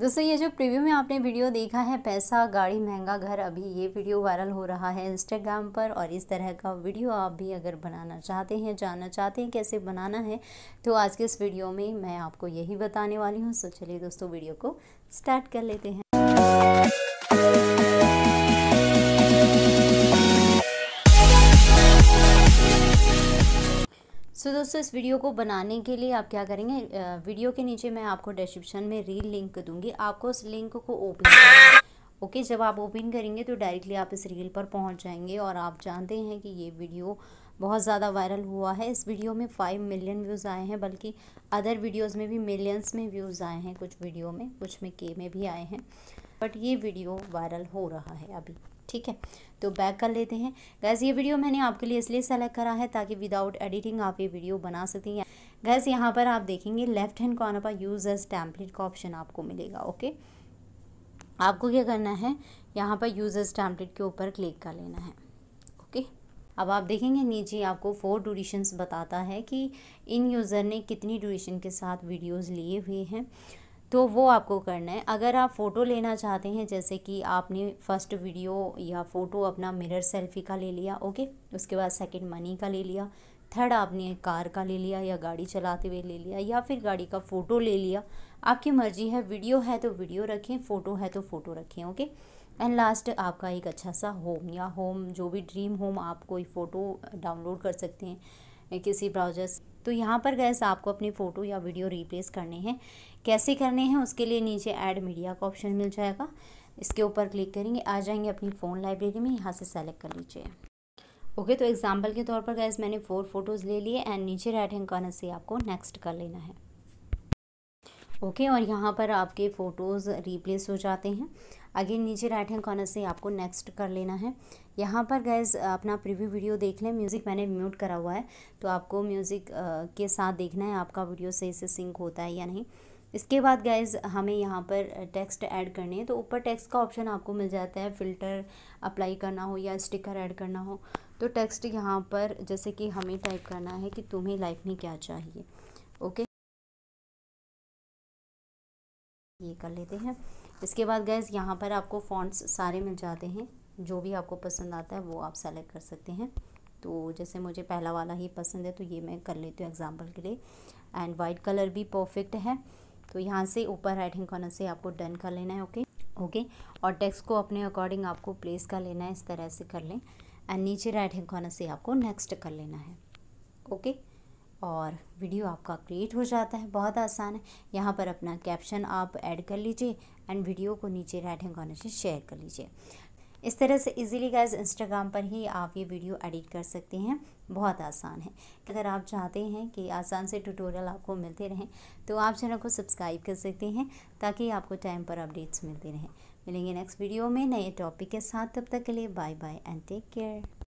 दोस्तों ये जो प्रीव्यू में आपने वीडियो देखा है पैसा गाड़ी महंगा घर अभी ये वीडियो वायरल हो रहा है इंस्टाग्राम पर और इस तरह का वीडियो आप भी अगर बनाना चाहते हैं जानना चाहते हैं कैसे बनाना है तो आज के इस वीडियो में मैं आपको यही बताने वाली हूँ सो चलिए दोस्तों वीडियो को स्टार्ट कर लेते हैं सो so, दोस्तों इस वीडियो को बनाने के लिए आप क्या करेंगे वीडियो के नीचे मैं आपको डिस्क्रिप्शन में रील लिंक दूंगी आपको उस लिंक को ओपन ओके okay, जब आप ओपन करेंगे तो डायरेक्टली आप इस रील पर पहुंच जाएंगे और आप जानते हैं कि ये वीडियो बहुत ज़्यादा वायरल हुआ है इस वीडियो में फ़ाइव मिलियन व्यूज़ आए हैं बल्कि अदर वीडियोज़ में भी मिलियंस में व्यूज़ आए हैं कुछ वीडियो में कुछ में के में भी आए हैं बट ये वीडियो वायरल हो रहा है अभी ठीक है तो बैक कर लेते हैं गैस ये वीडियो मैंने आपके लिए इसलिए सेलेक्ट करा है ताकि विदाउट एडिटिंग आप ये वीडियो बना सकें गैस यहाँ पर आप देखेंगे लेफ्ट हैंड कॉर्नर पर यूज़ एज टैम्पलेट का ऑप्शन आपको मिलेगा ओके आपको क्या करना है यहाँ पर यूज़ एज टैम्पलेट के ऊपर क्लिक कर लेना है ओके अब आप देखेंगे नीचे आपको फोर ड्यूरेशंस बताता है कि इन यूज़र ने कितनी ड्यूरेशन के साथ वीडियोस लिए हुए हैं तो वो आपको करना है अगर आप फ़ोटो लेना चाहते हैं जैसे कि आपने फ़र्स्ट वीडियो या फ़ोटो अपना मिरर सेल्फी का ले लिया ओके उसके बाद सेकंड मनी का ले लिया थर्ड आपने कार का ले लिया या गाड़ी चलाते हुए ले लिया या फिर गाड़ी का फ़ोटो ले लिया आपकी मर्ज़ी है वीडियो है तो वीडियो रखें फ़ोटो है तो फ़ोटो रखें ओके एंड लास्ट आपका एक अच्छा सा होम या होम जो भी ड्रीम होम आप कोई फ़ोटो डाउनलोड कर सकते हैं किसी ब्राउजर तो यहाँ पर गैस आपको अपनी फ़ोटो या वीडियो रिप्लेस करने हैं कैसे करने हैं उसके लिए नीचे ऐड मीडिया का ऑप्शन मिल जाएगा इसके ऊपर क्लिक करेंगे आ जाएंगे अपनी फ़ोन लाइब्रेरी में यहाँ से सेलेक्ट कर लीजिए ओके okay, तो एग्जाम्पल के तौर पर गैस मैंने फ़ोर फ़ोटोज़ ले लिए एंड नीचे राइट हैंड कॉर्नर से आपको नेक्स्ट कर लेना है ओके okay, और यहाँ पर आपके फ़ोटोज़ रिप्लेस हो जाते हैं अगेन नीचे राइट हैंड कॉर्नर से आपको नेक्स्ट कर लेना है यहाँ पर गैज़ अपना प्रीव्यू वीडियो देख लें म्यूज़िक मैंने म्यूट करा हुआ है तो आपको म्यूज़िक के साथ देखना है आपका वीडियो सही से सिंक होता है या नहीं इसके बाद गैज़ हमें यहाँ पर टेक्स्ट ऐड करने हैं तो ऊपर टेक्स्ट का ऑप्शन आपको मिल जाता है फ़िल्टर अप्लाई करना हो या स्टिकर ऐड करना हो तो टेक्स्ट यहाँ पर जैसे कि हमें टाइप करना है कि तुम्हें लाइफ में क्या चाहिए ओके ये कर लेते हैं इसके बाद गैस यहाँ पर आपको फॉन्ट्स सारे मिल जाते हैं जो भी आपको पसंद आता है वो आप सेलेक्ट कर सकते हैं तो जैसे मुझे पहला वाला ही पसंद है तो ये मैं कर लेती हूँ एग्ज़ाम्पल के लिए एंड वाइट कलर भी परफेक्ट है तो यहाँ से ऊपर राइट हैंड कॉर्नर से आपको डन कर लेना है ओके ओके और टेक्स्ट को अपने अकॉर्डिंग आपको प्लेस कर लेना है इस तरह से कर लें एंड नीचे राइट हैंड कॉर्नर से आपको नेक्स्ट कर लेना है ओके और वीडियो आपका क्रिएट हो जाता है बहुत आसान है यहाँ पर अपना कैप्शन आप ऐड कर लीजिए एंड वीडियो को नीचे राइट हैंड कॉर्नर से शेयर कर लीजिए इस तरह से इजीली गाइज इंस्टाग्राम पर ही आप ये वीडियो एडिट कर सकते हैं बहुत आसान है अगर आप चाहते हैं कि आसान से ट्यूटोरियल आपको मिलते रहें तो आप चैनल को सब्सक्राइब कर सकते हैं ताकि आपको टाइम पर अपडेट्स मिलते रहें मिलेंगे नेक्स्ट वीडियो में नए टॉपिक के साथ तब तक के लिए bye bye and take care